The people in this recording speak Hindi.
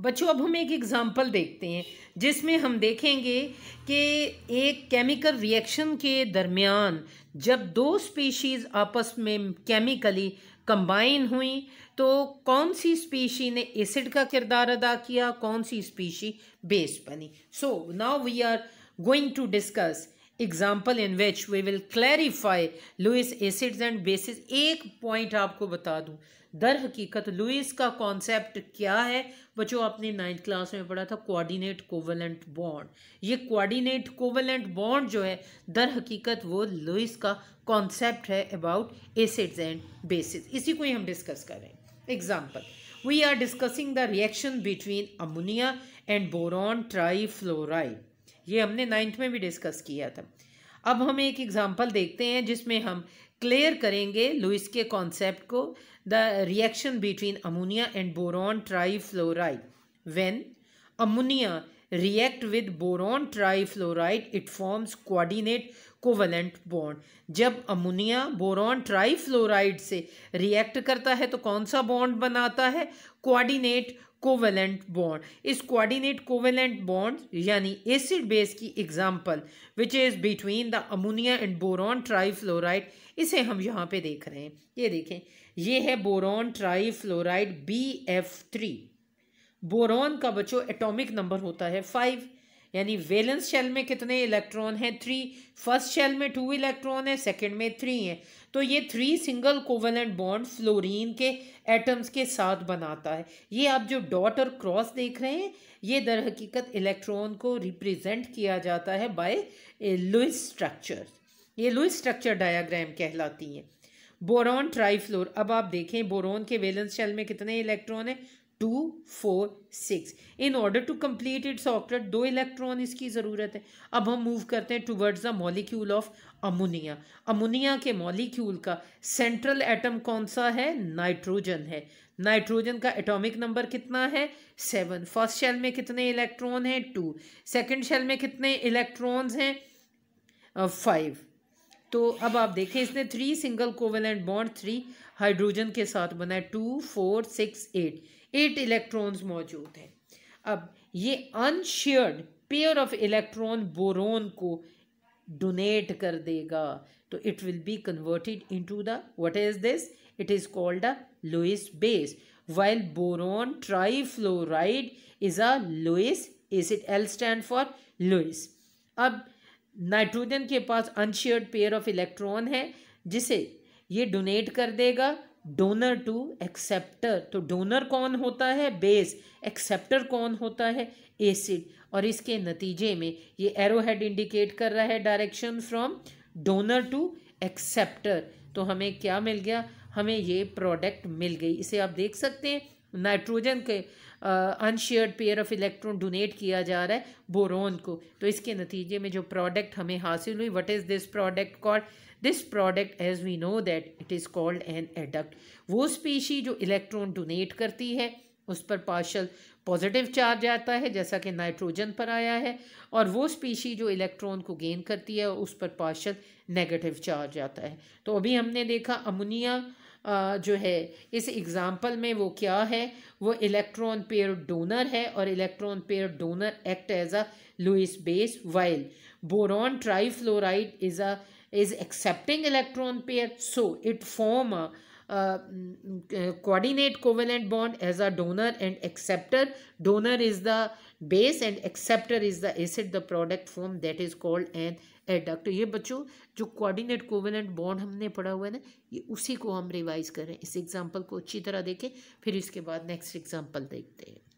बच्चों अब हम एक एग्ज़ाम्पल देखते हैं जिसमें हम देखेंगे कि एक केमिकल रिएक्शन के दरमियान जब दो स्पीशीज़ आपस में केमिकली कंबाइन हुई तो कौन सी स्पीशी ने एसिड का किरदार अदा किया कौन सी स्पीशी बेस बनी so now we are going to discuss example in which we will clarify Lewis acids and bases एक पॉइंट आपको बता दूँ दर हकीकत लुइस का कॉन्सेप्ट क्या है बच्चों आपने नाइन्थ क्लास में पढ़ा था कोऑर्डिनेट कोवलेंट बॉन्ड ये कोऑर्डिनेट कोवलेंट बॉन्ड जो है दर हकीकत वो लुइस का कॉन्सेप्ट है अबाउट एसिड्स एंड बेसिस इसी को ही हम डिस्कस कर रहे हैं example we are discussing the reaction between ammonia and boron trifluoride ये हमने नाइन्थ में भी डिस्कस किया था अब हम एक एग्ज़ाम्पल देखते हैं जिसमें हम क्लियर करेंगे लुइस के कॉन्सेप्ट को the reaction between ammonia and boron trifluoride when ammonia react with boron trifluoride it forms coordinate covalent bond जब अमोनिया बोरॉन ट्राई फ्लोराइड से रिएक्ट करता है तो कौन सा बॉन्ड बनाता है कोऑर्डिनेट कोवेलेंट बॉन्ड इस कोऑर्डिनेट कोवेलेंट बॉन्ड यानी एसिड बेस की example which is between the ammonia and boron trifluoride इसे हम यहाँ पे देख रहे हैं ये देखें ये है boron trifluoride B F three boron का बच्चों एटॉमिक नंबर होता है फाइव यानी वेलेंस शेल में कितने इलेक्ट्रॉन हैं थ्री फर्स्ट शेल में टू इलेक्ट्रॉन है सेकंड में थ्री हैं तो ये three single covalent bond fluorine के एटम्स के साथ बनाता है ये आप जो डॉट और क्रॉस देख रहे हैं ये दर हकीकत इलेक्ट्रॉन को रिप्रेजेंट किया जाता है बाय लुइस स्ट्रक्चर ये लुइस स्ट्रक्चर डायाग्राम कहलाती हैं बोरॉन ट्राईफ्लोर अब आप देखें बोरॉन के वेलेंस शेल में कितने इलेक्ट्रॉन हैं two four six in order to complete its octet दो इलेक्ट्रॉन इसकी ज़रूरत है अब हम मूव करते हैं towards the molecule of ammonia ammonia के मॉलिक्यूल का सेंट्रल एटम कौन सा है नाइट्रोजन है नाइट्रोजन का एटॉमिक नंबर कितना है सेवन फर्स्ट शेल में कितने इलेक्ट्रॉन हैं टू सेकेंड शेल में कितने इलेक्ट्रॉन्स हैं फाइव uh, तो अब आप देखें इसने three single covalent bond three hydrogen के साथ बनाए two four six eight eight electrons मौजूद हैं अब ये unshared pair of electron boron को डोनेट कर देगा तो it will be converted into the what is this it is called a Lewis base while trifluoride is a Lewis is it L stand for Lewis अब नाइट्रोजन के पास अनशेयर्ड पेयर ऑफ इलेक्ट्रॉन है जिसे ये डोनेट कर देगा डोनर टू एक्सेप्टर तो डोनर कौन होता है बेस एक्सेप्टर कौन होता है एसिड और इसके नतीजे में ये एरोहेड इंडिकेट कर रहा है direction from donor to acceptor तो हमें क्या मिल गया हमें ये प्रोडक्ट मिल गई इसे आप देख सकते हैं नाइट्रोजन के unshared pair of electron donate किया जा रहा है बोरोन को तो इसके नतीजे में जो प्रोडक्ट हमें हासिल हुई what is this product called this product as we know that it is called an adduct वो स्पीशी जो इलेक्ट्रॉन डोनेट करती है उस पर पार्शल पॉजिटिव चार्ज आता है जैसा कि नाइट्रोजन पर आया है और वो स्पीशी जो इलेक्ट्रॉन को गेन करती है उस पर पार्शल नेगेटिव चार्ज आता है तो अभी हमने देखा अमोनिया जो है इस एग्ज़ाम्पल में वो क्या है वो इलेक्ट्रॉन पेयर डोनर है और electron pair donor act as a Lewis base while boron trifluoride is a is accepting electron pair so it form a coordinate covalent bond as a donor and acceptor donor is the base and acceptor is the acid the product form that is called an adduct ये बच्चों जो कोऑर्डिनेट कोवेलेंट बॉन्ड हमने पढ़ा हुआ है ना ये उसी को हम रिवाइज करें इस एग्जाम्पल को अच्छी तरह देखें फिर इसके बाद नेक्स्ट एग्जाम्पल देखते हैं